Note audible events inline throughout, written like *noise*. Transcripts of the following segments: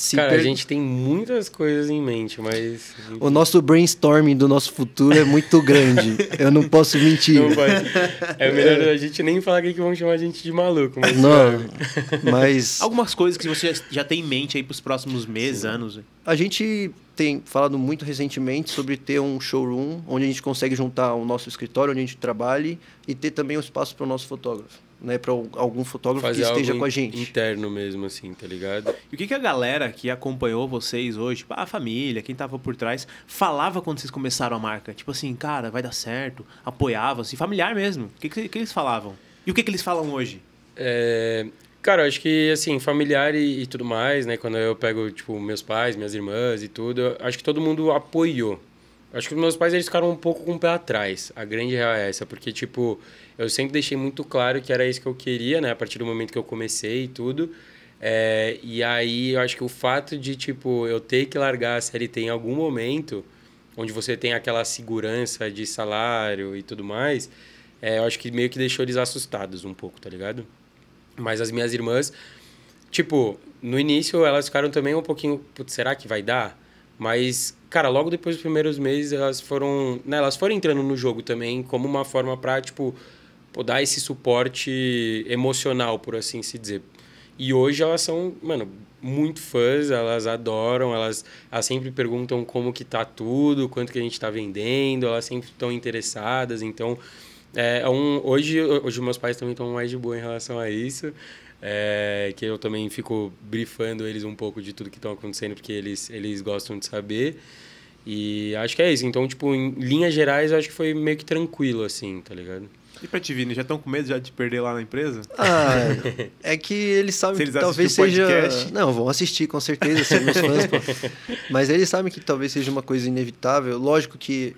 Se Cara, per... a gente tem muitas coisas em mente, mas. O nosso brainstorming do nosso futuro é muito grande. *laughs* Eu não posso mentir. Não pode. É melhor é... a gente nem falar que vão chamar a gente de maluco. Mas não, é. mas. *laughs* Algumas coisas que você já tem em mente aí para os próximos meses, Sim. anos. A gente tem falado muito recentemente sobre ter um showroom onde a gente consegue juntar o nosso escritório, onde a gente trabalhe, e ter também um espaço para o nosso fotógrafo né, para algum fotógrafo Fazer que esteja com a gente. Interno mesmo, assim, tá ligado? E o que, que a galera que acompanhou vocês hoje, tipo, a família, quem tava por trás, falava quando vocês começaram a marca? Tipo assim, cara, vai dar certo, apoiava, assim, familiar mesmo. O que, que, que eles falavam? E o que, que eles falam hoje? É, Cara, acho que, assim, familiar e, e, tudo mais, né? Quando eu pego, tipo, meus pais, minhas irmãs e tudo, acho que todo mundo apoiou, Acho que os meus pais eles ficaram um pouco com o pé atrás. A grande real é essa, porque tipo, eu sempre deixei muito claro que era isso que eu queria, né? A partir do momento que eu comecei e tudo. É, e aí eu acho que o fato de tipo eu ter que largar a T em algum momento, onde você tem aquela segurança de salário e tudo mais, é, eu acho que meio que deixou eles assustados um pouco, tá ligado? Mas as minhas irmãs, tipo, no início elas ficaram também um pouquinho, será que vai dar? Mas, cara, logo depois dos primeiros meses, elas foram. Né, elas foram entrando no jogo também como uma forma pra, tipo, dar esse suporte emocional, por assim se dizer. E hoje elas são, mano, muito fãs, elas adoram, elas, elas sempre perguntam como que tá tudo, quanto que a gente tá vendendo, elas sempre estão interessadas, então. É, é um, hoje, hoje meus pais também estão mais de boa em relação a isso é, que eu também fico brifando eles um pouco de tudo que estão acontecendo, porque eles, eles gostam de saber. E acho que é isso. Então, tipo, em linhas gerais, acho que foi meio que tranquilo, assim, tá ligado? E pra te Vini, já estão com medo já de perder lá na empresa? Ah, é que eles sabem Se que talvez seja. Não, vão assistir com certeza, ser meus fãs, *laughs* Mas eles sabem que talvez seja uma coisa inevitável. Lógico que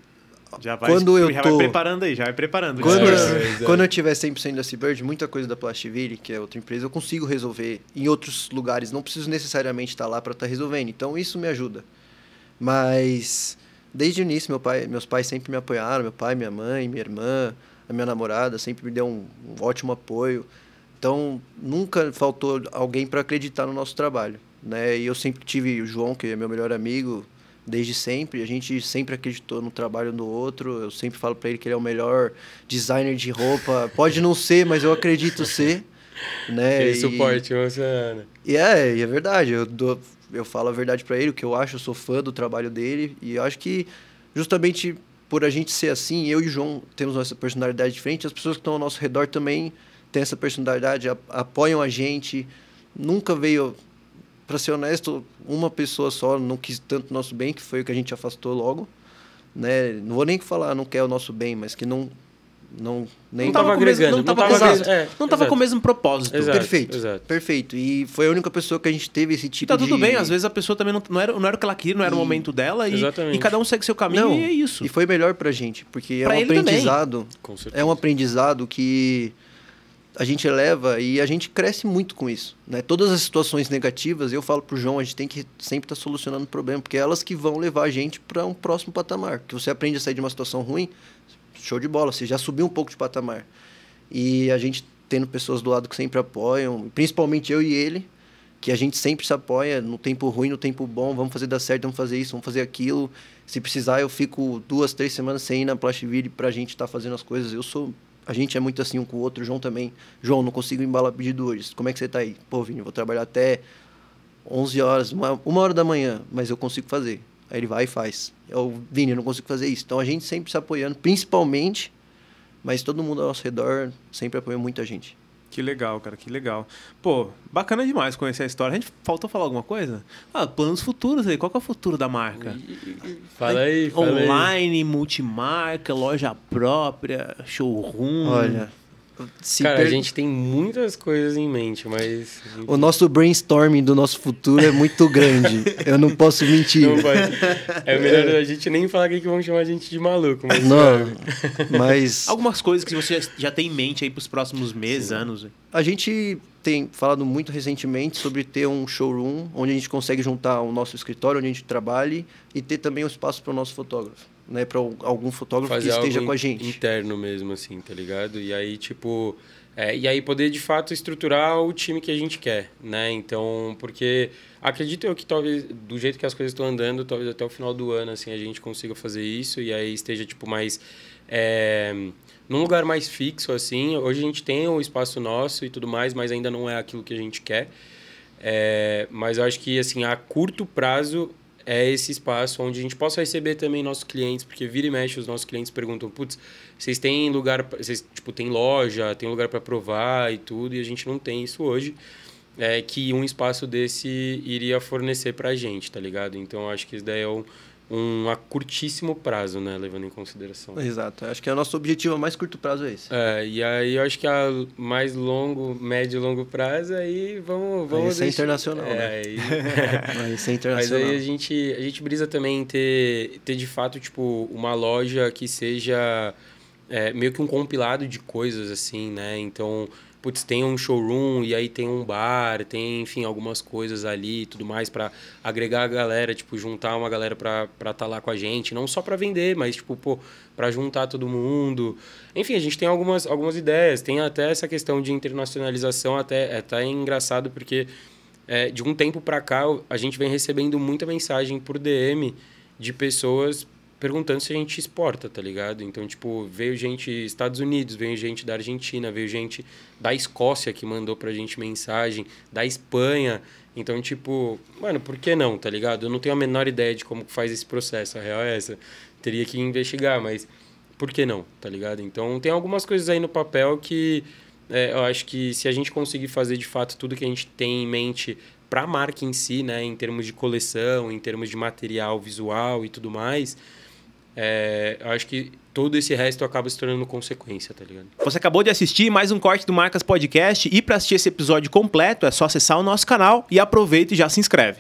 já vai, quando eu já tô... vai preparando aí, já vai preparando. Quando, é, quando eu tiver 100% da Seabird, muita coisa da Plastiville, que é outra empresa, eu consigo resolver em outros lugares. Não preciso necessariamente estar tá lá para estar tá resolvendo. Então, isso me ajuda. Mas, desde o início, meu pai, meus pais sempre me apoiaram. Meu pai, minha mãe, minha irmã, a minha namorada sempre me deu um, um ótimo apoio. Então, nunca faltou alguém para acreditar no nosso trabalho. Né? E eu sempre tive o João, que é meu melhor amigo, desde sempre. A gente sempre acreditou no trabalho do outro. Eu sempre falo para ele que ele é o melhor designer de roupa. Pode não ser, mas eu acredito ser. Né? Aquele e... suporte, Rosana. E é, é verdade. Eu, dou, eu falo a verdade para ele, o que eu acho. Eu sou fã do trabalho dele. E eu acho que justamente por a gente ser assim, eu e o João temos nossa personalidade diferente. As pessoas que estão ao nosso redor também têm essa personalidade, apoiam a gente. Nunca veio para ser honesto, uma pessoa só não quis tanto nosso bem, que foi o que a gente afastou logo. Né? Não vou nem falar, não quer o nosso bem, mas que não. Não, nem não tava, agregando, não tava, não tava, é, com o mesmo propósito. Exato, perfeito, exato. perfeito. E foi a única pessoa que a gente teve esse tipo tá de. tá de... tudo bem, às vezes a pessoa também não, não, era, não era o que ela queria, não era e... o momento dela. E, e, cada um segue seu caminho não, e é isso. E foi melhor pra gente, porque é pra é um aprendizado. É um aprendizado que a gente eleva e a gente cresce muito com isso. Né? Todas as situações negativas, eu falo para o João, a gente tem que sempre estar tá solucionando o problema, porque é elas que vão levar a gente para um próximo patamar. Que você aprende a sair de uma situação ruim, show de bola, você já subiu um pouco de patamar. E a gente tendo pessoas do lado que sempre apoiam, principalmente eu e ele, que a gente sempre se apoia no tempo ruim, no tempo bom, vamos fazer dar certo, vamos fazer isso, vamos fazer aquilo. Se precisar, eu fico duas, três semanas sem ir na Plastiville para a gente estar tá fazendo as coisas. Eu sou a gente é muito assim um com o outro. O João também. João, não consigo embalar pedido hoje. Como é que você tá aí? Pô, Vini, vou trabalhar até 11 horas, uma, uma hora da manhã, mas eu consigo fazer. Aí ele vai e faz. Eu, é Vini, eu não consigo fazer isso. Então a gente sempre se apoiando, principalmente, mas todo mundo ao nosso redor sempre apoia muita gente. Que legal, cara, que legal. Pô, bacana demais conhecer a história. A gente faltou falar alguma coisa? Ah, planos futuros aí. Qual que é o futuro da marca? Fala aí, fala Online, aí. multimarca, loja própria, showroom. Olha, Cara, per... a gente tem muitas coisas em mente, mas. O nosso brainstorming do nosso futuro é muito grande. *laughs* Eu não posso mentir. Não, é melhor é. a gente nem falar que vão chamar a gente de maluco. Mas não, é. mas. Algumas coisas que você já tem em mente aí pros próximos meses, Sim. anos. Né? A gente tem falado muito recentemente sobre ter um showroom onde a gente consegue juntar o nosso escritório, onde a gente trabalhe, e ter também um espaço para o nosso fotógrafo, né? Para algum fotógrafo Fazer que esteja com a gente. Interno mesmo, assim, tá ligado? E aí, tipo, é, e aí poder de fato estruturar o time que a gente quer, né? Então, porque acredito eu que talvez do jeito que as coisas estão andando, talvez até o final do ano assim a gente consiga fazer isso e aí esteja tipo mais é, num lugar mais fixo assim. Hoje a gente tem o um espaço nosso e tudo mais, mas ainda não é aquilo que a gente quer. É, mas eu acho que assim a curto prazo é esse espaço onde a gente possa receber também nossos clientes, porque vira e mexe os nossos clientes perguntam, putz, vocês têm lugar, vocês tipo tem loja, tem lugar para provar e tudo, e a gente não tem isso hoje. É que um espaço desse iria fornecer para a gente, tá ligado? Então acho que isso daí é um um a curtíssimo prazo, né? Levando em consideração. Exato. Acho que é o nosso objetivo a mais curto prazo é esse. É, e aí eu acho que a mais longo, médio e longo prazo, aí vamos... vamos é é, né? *laughs* aí isso é internacional, é, né? aí isso é internacional. Mas aí a gente, a gente brisa também em ter, ter, de fato, tipo, uma loja que seja é, meio que um compilado de coisas, assim, né? Então, putz, tem um showroom e aí tem um bar, tem, enfim, algumas coisas ali e tudo mais para agregar a galera, tipo, juntar uma galera para estar tá lá com a gente, não só para vender, mas tipo, pô, para juntar todo mundo. Enfim, a gente tem algumas, algumas ideias, tem até essa questão de internacionalização, até, é até engraçado porque é, de um tempo para cá a gente vem recebendo muita mensagem por DM de pessoas perguntando se a gente exporta, tá ligado? Então, tipo, veio gente Estados Unidos, veio gente da Argentina, veio gente da Escócia que mandou pra gente mensagem, da Espanha. Então, tipo, mano, por que não, tá ligado? Eu não tenho a menor ideia de como faz esse processo, a real é essa. Teria que investigar, mas por que não, tá ligado? Então, tem algumas coisas aí no papel que é, eu acho que se a gente conseguir fazer de fato tudo que a gente tem em mente para a marca em si, né, em termos de coleção, em termos de material visual e tudo mais, é, acho que todo esse resto acaba se tornando consequência, tá ligado? Você acabou de assistir mais um corte do Marcas Podcast e para assistir esse episódio completo é só acessar o nosso canal e aproveita e já se inscreve.